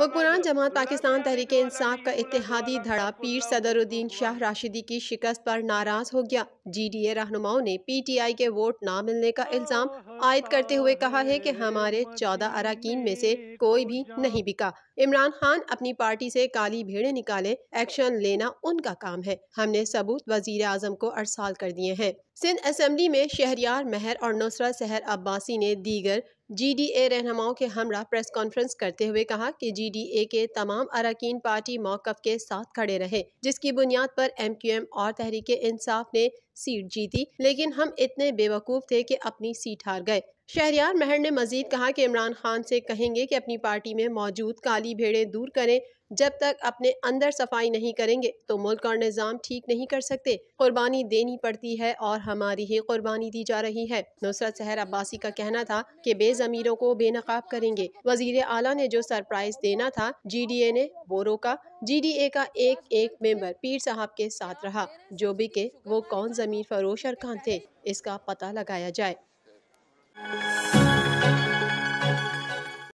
हुक्मरान जमात पाकिस्तान तहरीक इंसाफ का इतिहादी धड़ा पीर सदरुद्दीन शाह राशिदी की शिकस्त पर नाराज हो गया जी डी ए रहनुमाओं ने पी टी आई के वोट न मिलने का इल्ज़ाम आयद करते हुए कहा है की हमारे चौदह अरकान में से कोई भी नहीं बिका इमरान खान अपनी पार्टी से काली भेड़े निकाले एक्शन लेना उनका काम है हमने सबूत वजीर आजम को अरसाल कर दिए हैं सिंध असम्बली में शहरियार महर और नौसरा सहर अब्बासी ने दीगर जी डी ए रहनुमाओं के हमरा प्रेस कॉन्फ्रेंस करते हुए कहा कि जी डी ए के तमाम अरकान पार्टी मौकफ के साथ खड़े रहे जिसकी बुनियाद पर एम क्यू एम और तहरीक इंसाफ ने सीट जीती लेकिन हम इतने बेवकूफ़ थे कि अपनी सीट हार गए शहरियार महर ने मजीद कहा कि इमरान खान से कहेंगे कि अपनी पार्टी में मौजूद काली भेड़ें दूर करें जब तक अपने अंदर सफाई नहीं करेंगे तो मुल्क और निज़ाम ठीक नहीं कर सकते कुर्बानी देनी पड़ती है और हमारी ही कुर्बानी दी जा रही है नुसरत सहर अब्बासी का कहना था कि बेजमीरों को बेनकाब करेंगे वजीर आला ने जो सरप्राइज देना था जी डी ए ने वो रोका जी डी ए का एक एक मेम्बर पीर साहब के साथ रहा जो भी के वो कौन जमीन जमीन फरोश कहाँ थे इसका पता लगाया जाए